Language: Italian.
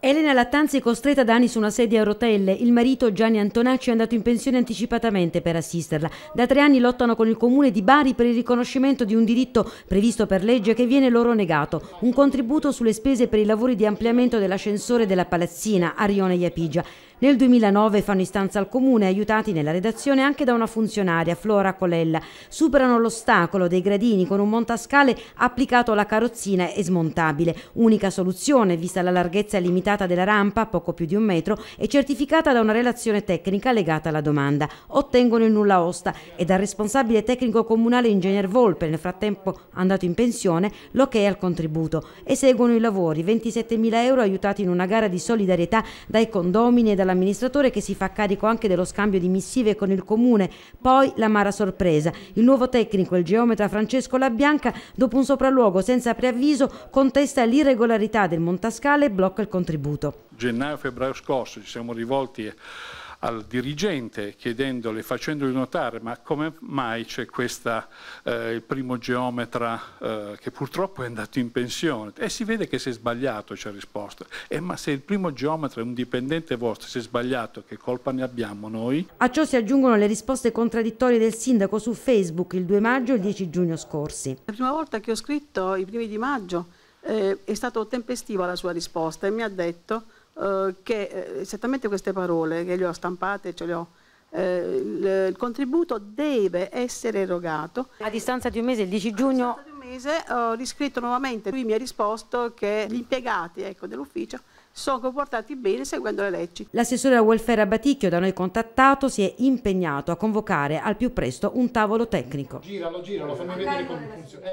Elena Lattanzi è costretta da anni su una sedia a rotelle. Il marito Gianni Antonacci è andato in pensione anticipatamente per assisterla. Da tre anni lottano con il comune di Bari per il riconoscimento di un diritto previsto per legge che viene loro negato. Un contributo sulle spese per i lavori di ampliamento dell'ascensore della palazzina a Rione Iapigia. Nel 2009 fanno istanza al Comune, aiutati nella redazione anche da una funzionaria, Flora Colella. Superano l'ostacolo dei gradini con un montascale applicato alla carrozzina e smontabile. Unica soluzione, vista la larghezza limitata della rampa, poco più di un metro, è certificata da una relazione tecnica legata alla domanda. Ottengono il nulla osta e dal responsabile tecnico comunale Ingegner Volpe, nel frattempo andato in pensione, l'ok al contributo. Eseguono i lavori, 27.000 euro aiutati in una gara di solidarietà dai condomini e dalla dall'amministratore che si fa carico anche dello scambio di missive con il comune, poi l'amara sorpresa. Il nuovo tecnico, il geometra Francesco Labianca, dopo un sopralluogo senza preavviso, contesta l'irregolarità del montascale e blocca il contributo. Gennaio-febbraio scorso ci siamo rivolti al dirigente chiedendole, facendogli notare ma come mai c'è questo eh, primo geometra eh, che purtroppo è andato in pensione e si vede che si è sbagliato c'è ha risposto eh, ma se il primo geometra è un dipendente vostro si è sbagliato che colpa ne abbiamo noi? A ciò si aggiungono le risposte contraddittorie del sindaco su Facebook il 2 maggio e il 10 giugno scorsi. La prima volta che ho scritto i primi di maggio eh, è stato tempestivo la sua risposta e mi ha detto eh, che eh, esattamente queste parole che le ho stampate, ce le ho eh, il contributo deve essere erogato. A distanza di un mese, il 10 giugno... A distanza di un mese ho riscritto nuovamente, lui mi ha risposto che gli impiegati ecco, dell'ufficio sono comportati bene seguendo le leggi. L'assessore al welfare Abaticchio da noi contattato si è impegnato a convocare al più presto un tavolo tecnico. Giralo, giralo, fammi vedere come funziona.